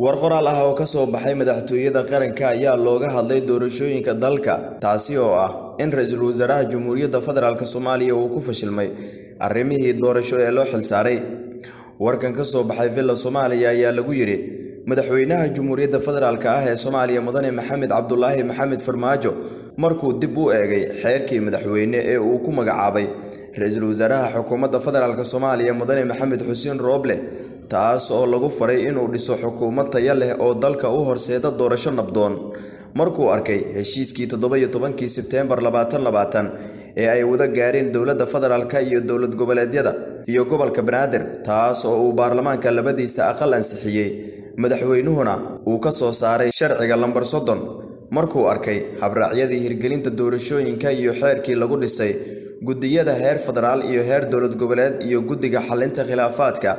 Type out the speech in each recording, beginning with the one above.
war qoraal ah oo ka soo baxay madaxtooyada qaranka ayaa looga hadlay doorashooyinka dalka taasi oo ah in ra-iisul wasaaraha jamhuuriyadda federaalk soomaaliya uu ku fashilmay arrimihii doorasho ee loo xilsaaray warkan ka soo baxay villa soomaaliya ayaa lagu yidhi madaxweynaha jamhuuriyadda federaalk ah ee soomaaliya mudane maxamed cabdulaahi maxamed farmaajo markuu dib u eegay xeerkii madaxweyne ee uu ku magacaabay ra-iisul wasaaraha xukuumadda federaalk soomaaliya mudane maxamed xuseen rooble taas oo lagu faray inuu dhiso xukuumad taya leh oo dalka u horseeda doorasho nabdoon markuu arkay heshiiskii toddoba tobankii sebteembar labaatan labaatan ee ay wada gaareen dowladda federaalka iyo dowlad goboleedyada iyo gobolka banaadir taas oo uu baarlamaanka labadiisa aqal ansixiyey madaxweynuhuna uu ka soo saaray sharciga lambar soddon markuu arkay habraacyadii hirgelinta doorashooyinka iyo xeerkii lagu dhisay guddiyada heer federaal iyo heer dowlad goboleed iyo guddiga xallinta khilaafaadka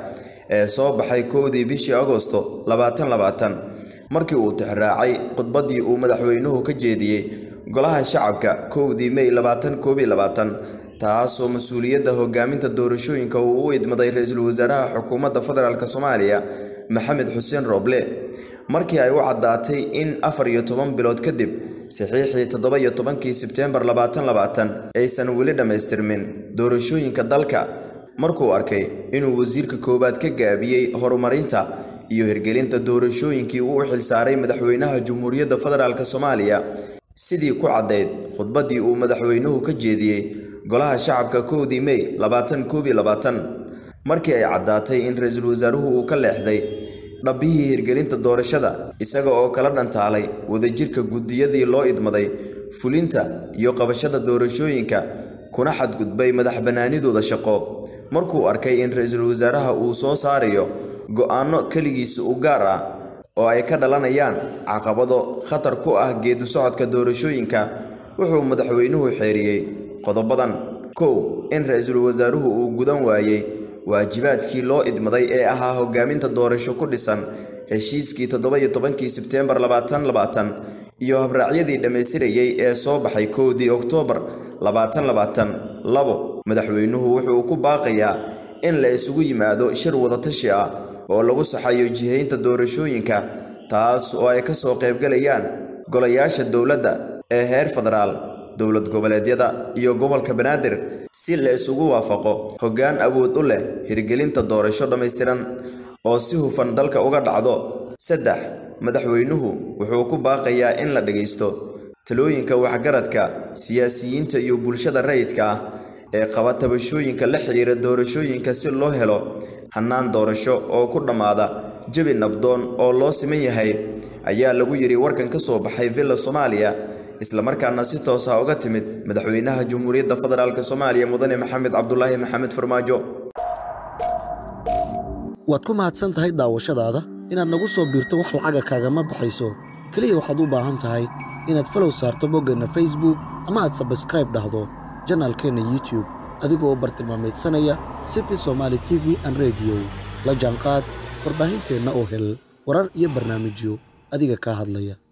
ee soo baxay kowdii bishii agoosto labaatan labaatan markii uu tixraacay khudbaddii uu madaxweynuhu ka jeediyey golaha shacabka kowdii mey labaatan koobiyo labaatan taasoo mas-uuliyadda hogaaminta doorashooyinka uu u idmaday ra-iisul wasaaraha xukuumadda federaalk soomaaliya maxamed xuseen rooble markii ay u caddaatay in afar iyo toban bilood kadib saxiixii toddoba iyo tobankii sebteembar labaatan labaatan aysan weli dhammaystirmin doorashooyinka dalka markuu arkay inuu wasiirka koowaad ka gaabiyey horumarinta iyo hirgelinta doorashooyinkii uu u xilsaaray madaxweynaha jumhuuriyadda federaalk soomaaliya sidii ku caddayd khudbaddii uu madaxweynuhu ka jeediyey golaha shacabka kowdii mey labaatan koob iyo labaatan markii ay caddaatay in ra-iisul wasaaruhu uu ka leexday dhabbihii hirgelinta doorashada isaga oo kala dhantaalay wadajirka guddiyadii loo idmaday fulinta iyo qabashada doorashooyinka kuna xadgudbay madax bannaanidooda shaqo markuu arkay in ra-iisul wasaaraha uu soo saarayo go'aanno keligiisa u gaar ah oo ay ka dhalanayaan caqabado khatar ku ah geedu socodka doorashooyinka wuxuu madaxweynuhu xeeriyey qodobadan kow in ra-iisul wasaaruhu uu gudan waayey waajibaadkii loo idmaday ee ahaa hoggaaminta doorasho ku dhisan heshiiskii toddoba-iyo tobankii sebteembar labaatan labaatan iyo habraacyadii dhammaystirayey ee soo baxay kowdii oktoobar labaatan labaatan labo madaxweynuhu wuxuu ku baaqayaa in la isugu yimaado shir wadatashi ah oo lagu saxayo jihaynta doorashooyinka taas oo ay ka soo qaybgalayaan golayaasha dowladda ee heer federaal dowlad goboleedyada iyo gobolka banaadir si la isugu waafaqo hoggaan awood u leh hirgelinta doorasho dhammaystiran oo si hufan dalka uga dhacdo saddex madaxweynuhu wuxuu ku baaqayaa in la dhagaysto talooyinka waxgaradka siyaasiyiinta iyo bulshada rayidka ah ee qaba tabashooyinka la xidhiira doorashooyinka si loo helo hannaan doorasho oo ku dhammaada jabi nabdoon oo loo siman yahay ayaa lagu yidhi warkan ka soo baxay villa soomaaliya islamarkaana si toosa ah uga timid madaxweynaha jumhuuriyadda federaalk soomaaliya mudane maxamed cabdulaahi maxamed farmaajo waad ku mahadsan tahay daawashadaada inaad nagu soo biirto wax lacaga kaagama baxayso keliya waxaad u baahan tahay inaad falow saarto boggeenna facebook ama aad sabskraib dhahdo janaalkeenna youtube adigoo bartilmaamaydsanaya city somaali t v an rediyo la jaanqaad warbaahinteenna oo hel warar iyo barnaamijyo adiga kaa hadlaya